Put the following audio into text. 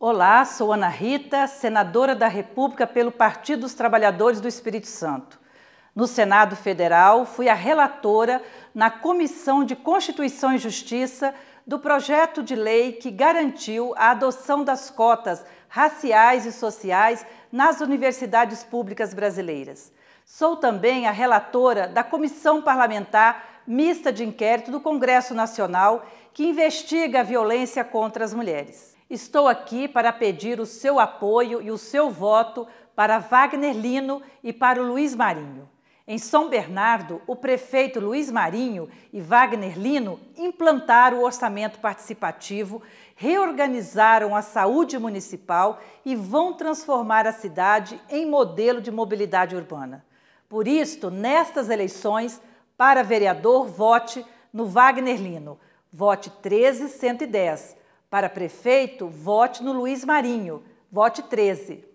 Olá, sou Ana Rita, senadora da República pelo Partido dos Trabalhadores do Espírito Santo. No Senado Federal, fui a relatora na Comissão de Constituição e Justiça do projeto de lei que garantiu a adoção das cotas raciais e sociais nas universidades públicas brasileiras. Sou também a relatora da Comissão Parlamentar Mista de Inquérito do Congresso Nacional, que investiga a violência contra as mulheres. Estou aqui para pedir o seu apoio e o seu voto para Wagner Lino e para o Luiz Marinho. Em São Bernardo, o prefeito Luiz Marinho e Wagner Lino implantaram o orçamento participativo, reorganizaram a saúde municipal e vão transformar a cidade em modelo de mobilidade urbana. Por isto, nestas eleições, para vereador, vote no Wagner Lino. Vote 13110. Para prefeito, vote no Luiz Marinho. Vote 13.